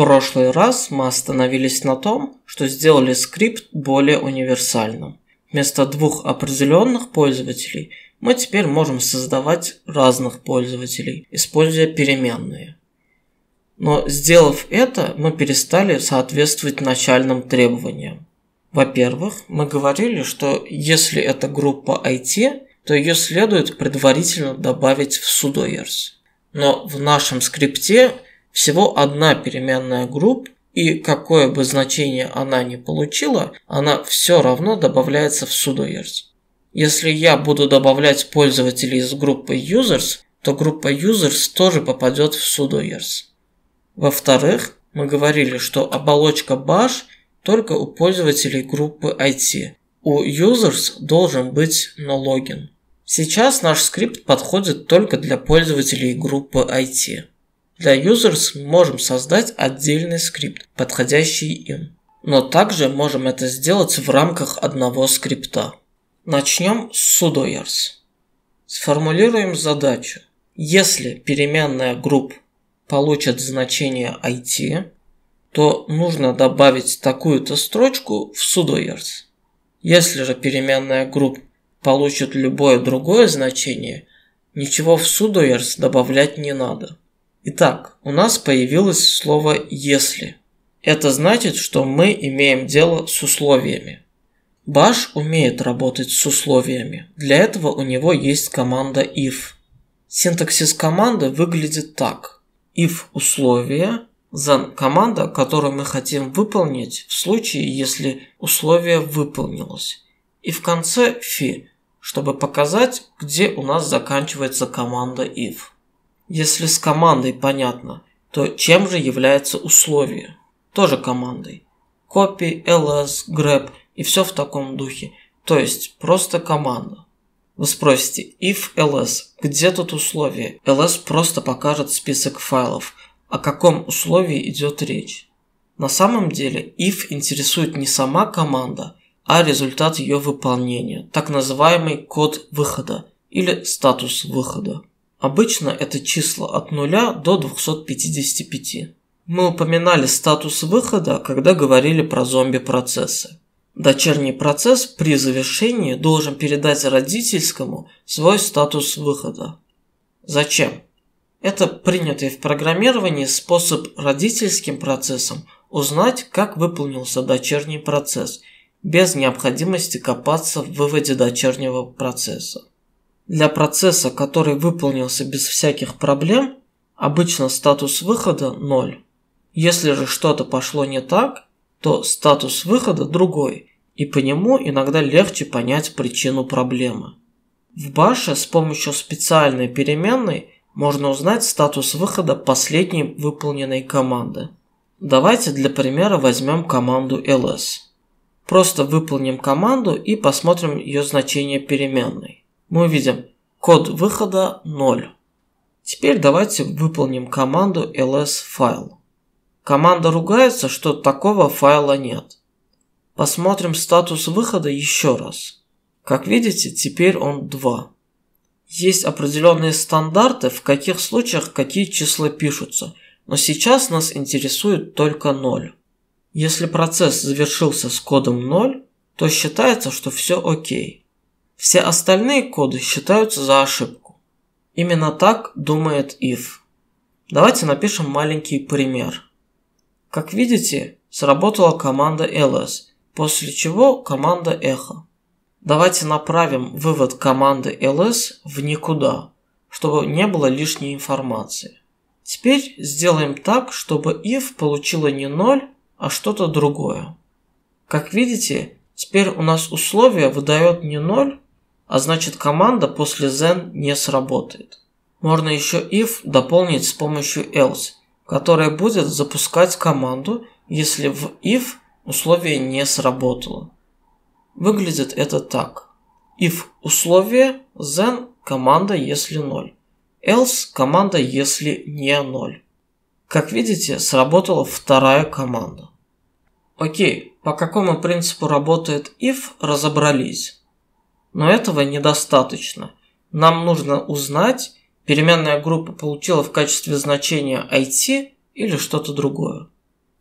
прошлый раз мы остановились на том, что сделали скрипт более универсальным. Вместо двух определенных пользователей мы теперь можем создавать разных пользователей, используя переменные. Но сделав это, мы перестали соответствовать начальным требованиям. Во-первых, мы говорили, что если это группа IT, то ее следует предварительно добавить в sudoers. Но в нашем скрипте всего одна переменная групп, и какое бы значение она ни получила, она все равно добавляется в sudoers. Если я буду добавлять пользователей из группы users, то группа users тоже попадет в sudoers. Во-вторых, мы говорили, что оболочка bash только у пользователей группы IT. У users должен быть налогин. Сейчас наш скрипт подходит только для пользователей группы IT. Для users можем создать отдельный скрипт, подходящий им. Но также можем это сделать в рамках одного скрипта. Начнем с sudoers. Сформулируем задачу. Если переменная групп получит значение IT, то нужно добавить такую-то строчку в sudoers. Если же переменная групп получит любое другое значение, ничего в sudoers добавлять не надо. Итак, у нас появилось слово «если». Это значит, что мы имеем дело с условиями. Баш умеет работать с условиями. Для этого у него есть команда if. Синтаксис команды выглядит так. if условие, then команда, которую мы хотим выполнить в случае, если условие выполнилось. И в конце fi, чтобы показать, где у нас заканчивается команда if. Если с командой понятно, то чем же является условие? Тоже командой. Копи ls, grep и все в таком духе. То есть просто команда. Вы спросите, if ls, где тут условие? ls просто покажет список файлов. О каком условии идет речь? На самом деле, if интересует не сама команда, а результат ее выполнения, так называемый код выхода или статус выхода. Обычно это числа от 0 до 255. Мы упоминали статус выхода, когда говорили про зомби-процессы. Дочерний процесс при завершении должен передать родительскому свой статус выхода. Зачем? Это принятый в программировании способ родительским процессом узнать, как выполнился дочерний процесс, без необходимости копаться в выводе дочернего процесса. Для процесса, который выполнился без всяких проблем, обычно статус выхода 0. Если же что-то пошло не так, то статус выхода другой, и по нему иногда легче понять причину проблемы. В баше с помощью специальной переменной можно узнать статус выхода последней выполненной команды. Давайте для примера возьмем команду ls. Просто выполним команду и посмотрим ее значение переменной мы видим код выхода 0. Теперь давайте выполним команду ls файл. Команда ругается, что такого файла нет. Посмотрим статус выхода еще раз. Как видите, теперь он 2. Есть определенные стандарты, в каких случаях какие числа пишутся, но сейчас нас интересует только 0. Если процесс завершился с кодом 0, то считается, что все окей. Все остальные коды считаются за ошибку. Именно так думает if. Давайте напишем маленький пример. Как видите, сработала команда ls, после чего команда echo. Давайте направим вывод команды ls в никуда, чтобы не было лишней информации. Теперь сделаем так, чтобы if получила не 0, а что-то другое. Как видите, теперь у нас условие выдает не 0, а значит команда после Zen не сработает. Можно еще if дополнить с помощью else, которая будет запускать команду, если в if условие не сработало. Выглядит это так. If условие, then команда если 0, else команда если не 0. Как видите, сработала вторая команда. Окей, по какому принципу работает if, разобрались но этого недостаточно. Нам нужно узнать, переменная группа получила в качестве значения IT или что-то другое.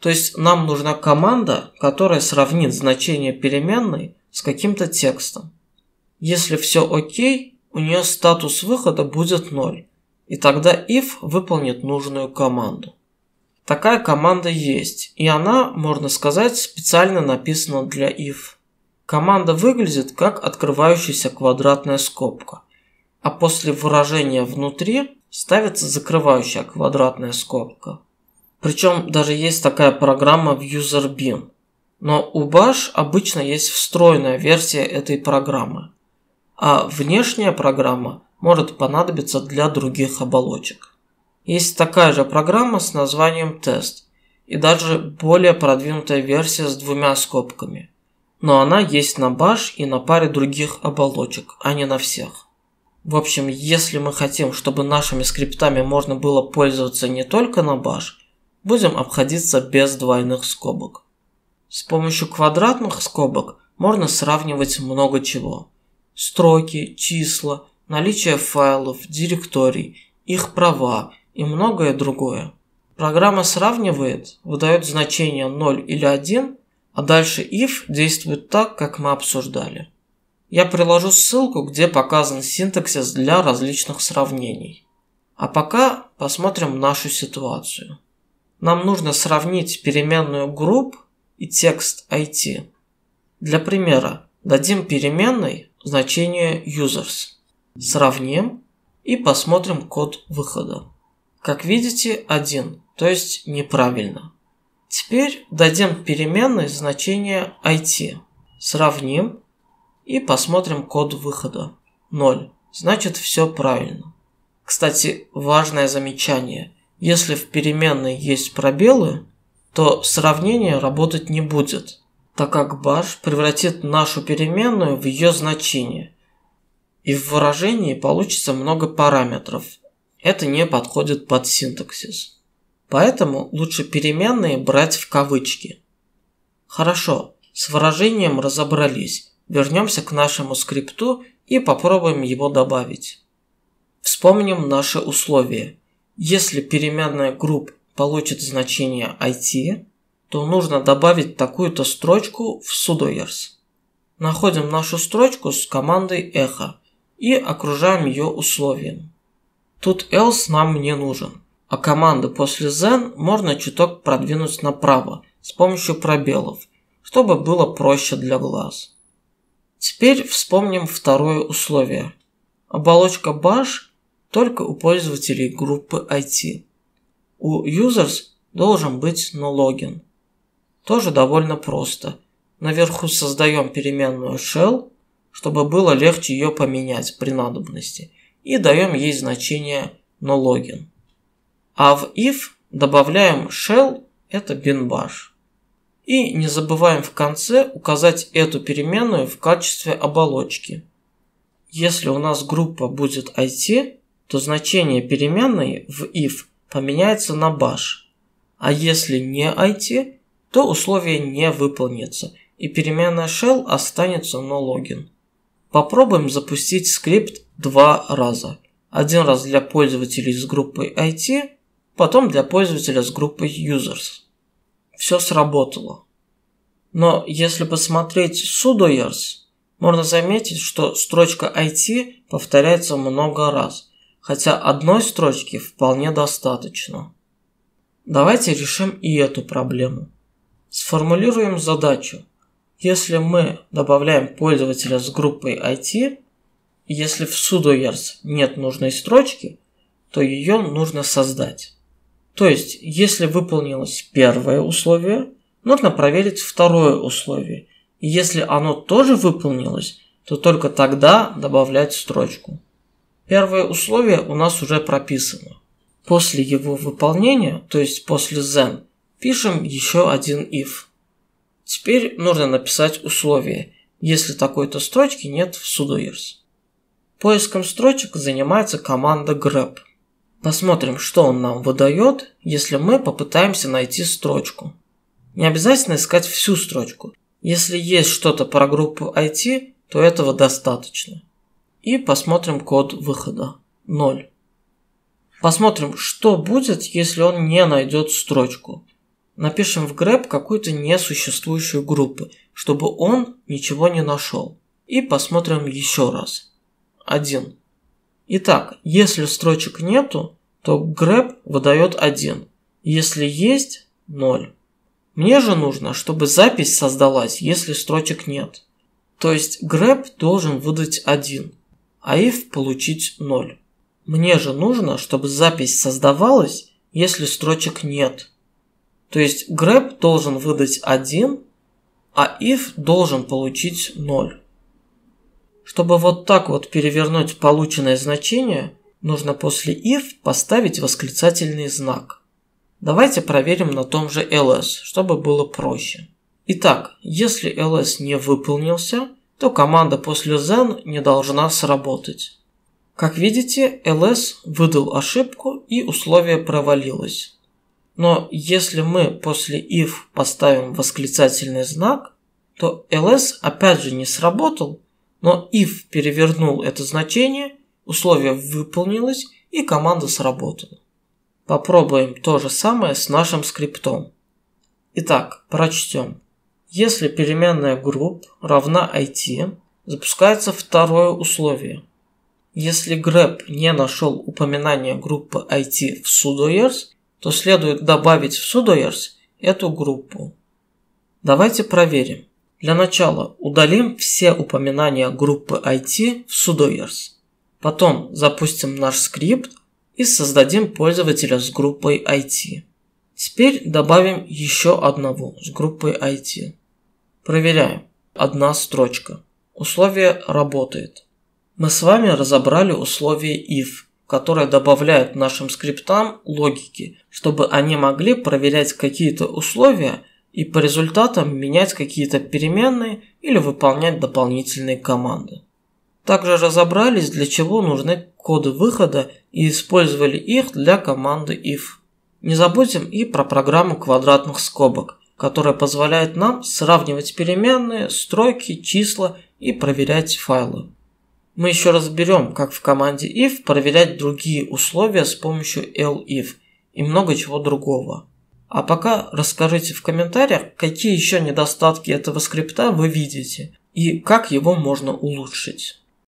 То есть нам нужна команда, которая сравнит значение переменной с каким-то текстом. Если все окей, у нее статус выхода будет 0, и тогда if выполнит нужную команду. Такая команда есть, и она, можно сказать, специально написана для if. Команда выглядит как открывающаяся квадратная скобка, а после выражения «внутри» ставится закрывающая квадратная скобка. Причем даже есть такая программа в UserBeam. Но у Bash обычно есть встроенная версия этой программы, а внешняя программа может понадобиться для других оболочек. Есть такая же программа с названием «Тест» и даже более продвинутая версия с двумя скобками – но она есть на баш и на паре других оболочек, а не на всех. В общем, если мы хотим, чтобы нашими скриптами можно было пользоваться не только на баш, будем обходиться без двойных скобок. С помощью квадратных скобок можно сравнивать много чего. Строки, числа, наличие файлов, директорий, их права и многое другое. Программа сравнивает, выдает значение 0 или 1 а дальше if действует так, как мы обсуждали. Я приложу ссылку, где показан синтаксис для различных сравнений. А пока посмотрим нашу ситуацию. Нам нужно сравнить переменную group и текст IT. Для примера дадим переменной значение users. Сравним и посмотрим код выхода. Как видите, один, то есть неправильно. Теперь дадим переменной значение IT. Сравним и посмотрим код выхода. 0. Значит все правильно. Кстати, важное замечание. Если в переменной есть пробелы, то сравнение работать не будет, так как bash превратит нашу переменную в ее значение. И в выражении получится много параметров. Это не подходит под синтаксис. Поэтому лучше переменные брать в кавычки. Хорошо, с выражением разобрались. Вернемся к нашему скрипту и попробуем его добавить. Вспомним наши условия. Если переменная групп получит значение IT, то нужно добавить такую-то строчку в sudoers. Находим нашу строчку с командой echo и окружаем ее условием. Тут else нам не нужен а команды после zen можно чуток продвинуть направо с помощью пробелов, чтобы было проще для глаз. Теперь вспомним второе условие. Оболочка bash только у пользователей группы IT. У users должен быть nologin. Тоже довольно просто. Наверху создаем переменную shell, чтобы было легче ее поменять при надобности, и даем ей значение nologin. А в if добавляем shell, это binbash. И не забываем в конце указать эту переменную в качестве оболочки. Если у нас группа будет IT, то значение переменной в if поменяется на bash. А если не IT, то условие не выполнится, и переменная shell останется на логин. Попробуем запустить скрипт два раза. Один раз для пользователей с группой IT, потом для пользователя с группой users. Все сработало. Но если посмотреть sudoers, можно заметить, что строчка IT повторяется много раз, хотя одной строчки вполне достаточно. Давайте решим и эту проблему. Сформулируем задачу. Если мы добавляем пользователя с группой IT, если в sudoers нет нужной строчки, то ее нужно создать. То есть, если выполнилось первое условие, нужно проверить второе условие. И если оно тоже выполнилось, то только тогда добавлять строчку. Первое условие у нас уже прописано. После его выполнения, то есть после Zen, пишем еще один if. Теперь нужно написать условие, если такой-то строчки нет в sudoers. Поиском строчек занимается команда grep – Посмотрим, что он нам выдает, если мы попытаемся найти строчку. Не обязательно искать всю строчку. Если есть что-то про группу IT, то этого достаточно. И посмотрим код выхода. 0. Посмотрим, что будет, если он не найдет строчку. Напишем в grep какую-то несуществующую группу, чтобы он ничего не нашел. И посмотрим еще раз. 1. Итак, если строчек нету, то grep выдает 1. Если есть – 0. Мне же нужно, чтобы запись создалась, если строчек нет. То есть grep должен выдать 1, а if получить 0. Мне же нужно, чтобы запись создавалась, если строчек нет. То есть grep должен выдать 1, а if должен получить 0. Чтобы вот так вот перевернуть полученное значение – нужно после if поставить восклицательный знак. Давайте проверим на том же ls, чтобы было проще. Итак, если ls не выполнился, то команда после zen не должна сработать. Как видите, ls выдал ошибку и условие провалилось. Но если мы после if поставим восклицательный знак, то ls опять же не сработал, но if перевернул это значение Условие выполнилось и команда сработала. Попробуем то же самое с нашим скриптом. Итак, прочтем. Если переменная group равна IT, запускается второе условие. Если grep не нашел упоминания группы IT в sudoers, то следует добавить в sudoers эту группу. Давайте проверим. Для начала удалим все упоминания группы IT в sudoers. Потом запустим наш скрипт и создадим пользователя с группой IT. Теперь добавим еще одного с группой IT. Проверяем. Одна строчка. Условие работает. Мы с вами разобрали условие if, которое добавляет нашим скриптам логики, чтобы они могли проверять какие-то условия и по результатам менять какие-то переменные или выполнять дополнительные команды. Также разобрались, для чего нужны коды выхода и использовали их для команды if. Не забудем и про программу квадратных скобок, которая позволяет нам сравнивать переменные, строки, числа и проверять файлы. Мы еще разберем, как в команде if проверять другие условия с помощью elif и много чего другого. А пока расскажите в комментариях, какие еще недостатки этого скрипта вы видите и как его можно улучшить.